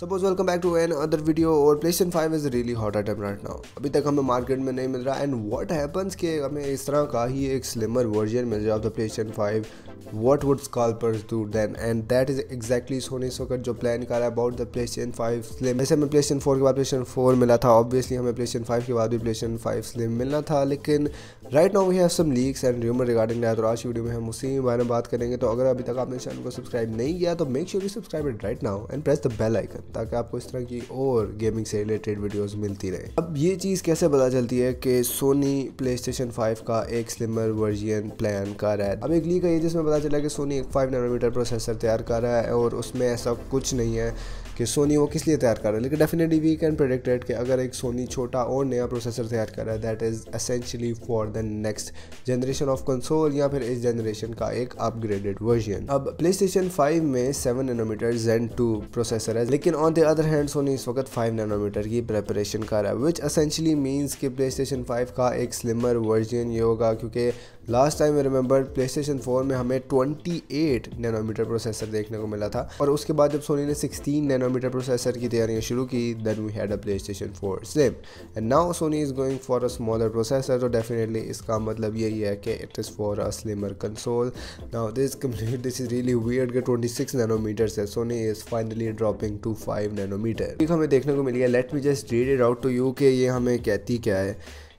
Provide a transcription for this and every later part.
suppose welcome back to another video और PlayStation five is really hot item right now अभी तक हमें market में नहीं मिल रहा एंड वॉट हैपन्स कि हमें इस तरह का ही एक स्लिमर वर्जन मिल जाए of the PlayStation five what would scalpers do then and that is exactly Sony सोकर जो प्लान कर रहा है about the PlayStation five slim जैसे हमें प्ले स्टेशन फोर के बाद प्ले स्टेशन फोर मिला था ऑब्वियसली हमें प्ले स्टेशन फाइव के बाद भी प्ले स्टेशन फाइव स्लिम मिलना था लेकिन right now we have some leaks and rumour regarding that और आज की वीडियो में हम उसी के बारे में बात करेंगे तो अगर अभी तक आपने चैनल को सब्सक्राइब नहीं किया तो make sure you subscribe it right now and press the bell icon ताकि आपको इस तरह की और गेमिंग से रिलेटेड वीडियोस मिलती रहे अब ये चीज़ कैसे पता चलती है कि सोनी प्ले स्टेशन फाइव का एक स्लिमर वर्जन प्लान कर रहा है अब एक लीक है जिसमें पता चला कि सोनी एक फाइव नैनोमीटर प्रोसेसर तैयार कर रहा है और उसमें ऐसा कुछ नहीं है कि सोनी वो किस लिए तैयार कर रहा है लेकिन डेफिनेटली वी कैन प्रोडिक्टेड कि अगर एक सोनी छोटा और नया प्रोसेसर तैयार कर रहा है that is essentially for the next generation of console या फिर इस जनरेशन का एक अपग्रेडेड वर्जन अब प्ले स्टेशन फाइव में seven nanometer gen two processor है लेकिन on the other hand Sony इस वक्त फाइव नैनोमीटर की प्रेपरेशन कर रहा है विच असेंशली मीन्स कि प्ले स्टेशन फाइव का एक स्लिमर वर्जन ये होगा क्योंकि last time I remember PlayStation four में हमें ट्वेंटी एट नैनोमीटर प्रोसेसर देखने को मिला था और उसके बाद जब सोनी ने सिक्सटीन नैनो नैनोमीटर प्रोसेसर की तैयारियाँ शुरू की then we had a PlayStation four same and now Sony is going for a smaller processor तो डेफिनेटली इसका मतलब यही है कि it is for a slimmer console now this complete this is really weird के twenty six nanometer है Sony is finally dropping to five nanometer ठीक हमें देखने को मिली है let me just read it out to you के ये हमें कहती क्या है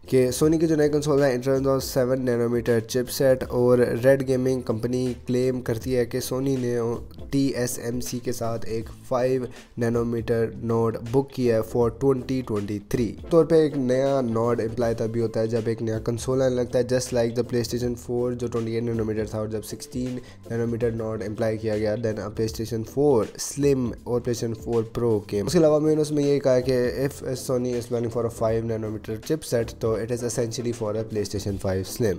कि सोनी के जो नए कंसोल हैं इंटरन और सेवन नैनोमीटर चिपसेट और रेड गेमिंग कंपनी क्लेम करती है कि सोनी ने टी के साथ एक फाइव नैनोमीटर नोड बुक किया है फॉर 2023 तौर पे एक नया नोड इम्प्लाई तभी होता है जब एक नया कंसोल आने लगता है just like the PlayStation four जो 28 नैनोमीटर था और जब 16 नैनोमीटर नोड इम्प्लाई किया गया then PlayStation four slim और प्ले स्टेशन फोर प्रो के उसके अलावा मैंने उसमें ये कहा कि if Sony is planning for a five nanometer chip set तो it is essentially for a PlayStation five slim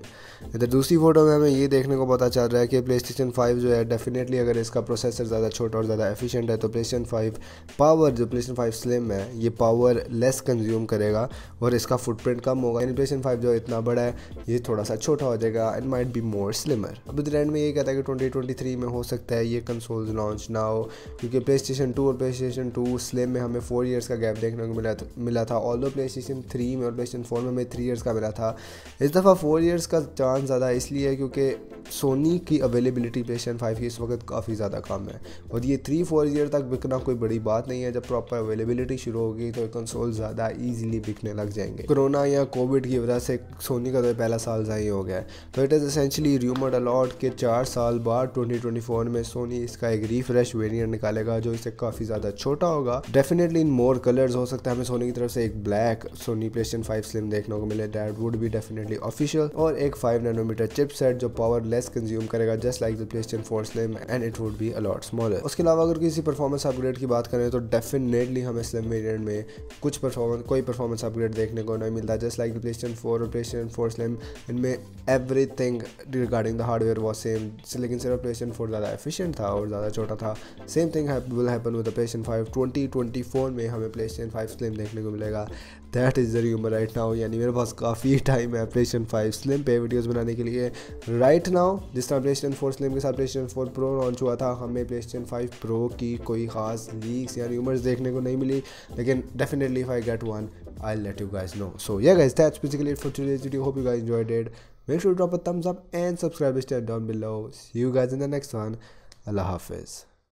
इधर दूसरी फोटो में हमें ये देखने को पता चल रहा है कि प्ले स्टेशन फाइव जो है डेफिनेटली अगर इसका प्रोसेसर ज़्यादा छोटा और ज़्यादा एफिशिएंट है तो प्ले स्टेशन फाइव पावर जो प्ले स्टेशन फाइव स्लिम है ये पावर लेस कंज्यूम करेगा और इसका फुटप्रिंट कम होगा यानी प्ले स्टेशन फाइव जो इतना बड़ा है ये थोड़ा सा छोटा हो जाएगा and might be more slimmer अब इधर एंड में ये कहता है कि ट्वेंटी ट्वेंटी थ्री में हो सकता है ये कंसोल्स लॉन्च ना हो क्योंकि प्ले स्टेशन टू और प्ले स्टेशन टू स्लिम में हमें फोर ईयर्स का गैप देखने को मिला मिला था ऑल दो प्ले स्टेशन थ्री में और प्ले स्टेशन फोर में हमें थ्री ईयर्स का मिला था इस दफ़ा फोर ईयर्स का चांस ज़्यादा इसलिए है क्योंकि सोनी की अवेलेबिलिटी प्ले स्टेशन फाइव की इस वक्त काफ़ी ज़्यादा कम है और ये थ्री फोर ईयर तक बिकना कोई बड़ी बात नहीं है जब प्रॉपर अवेलेबिलिटी शुरू होगी तो कंसोल ज़्यादा ईजिली बिकने लग जाएंगे कोरोना या कोविड की वजह से सोनी का तो पहला साल ज़ाही हो गया है तो it is essentially rumoured a lot के चार साल बाद 2024 में सोनी इसका एक रिफ्रेश वेरियंट निकालेगा जो इसे काफ़ी ज़्यादा छोटा होगा डेफिनेटली इन मोर कलर्स हो सकता है हमें सोनी की तरफ से एक black Sony PlayStation five slim देखना देखने को मिले that would be definitely official और एक 5 नैनोमीटर चिपसेट जो पावर लेस कंज्यूम करेगा just like the PlayStation four slim and it would be a lot smaller उसके अलावा अगर किसी परफॉर्मेंस अपग्रेड की बात करें तो डेफिनेटली हमें स्लिम वेरियंट में कुछ परफॉर्मेंस कोई परफॉर्मेंस अपग्रेड देखने को नहीं मिलता just like the PlayStation four और प्ले स्टेशन फोर स्लिम इनमें everything regarding the hardware was same लेकिन सिर्फ प्ले स्टेशन फोर ज़्यादा एफिशियंट था और ज़्यादा छोटा था same thing will happen with the PlayStation five twenty twenty four में हमें प्ले स्टेशन फाइव स्लिम देखने को मिलेगा that is the rumour right now यानी मेरे पास काफ़ी टाइम है प्ले स्टेशन फाइव स्लिम पे वीडियोज़ बनाने के लिए राइट नाउ जिस तरह प्ले स्टेशन फोर स्लिम के साथ PlayStation four pro launch हुआ था हमें प्ले स्टेशन फाइव प्रो की कोई खास लीक्स या रूमर्स देखने को नहीं मिली लेकिन definitely if I get one I let you guys know so ये guys that's basically for today's hope you guys enjoyed that make sure drop drop a thumbs up and subscribe to step down below see you guys in the next one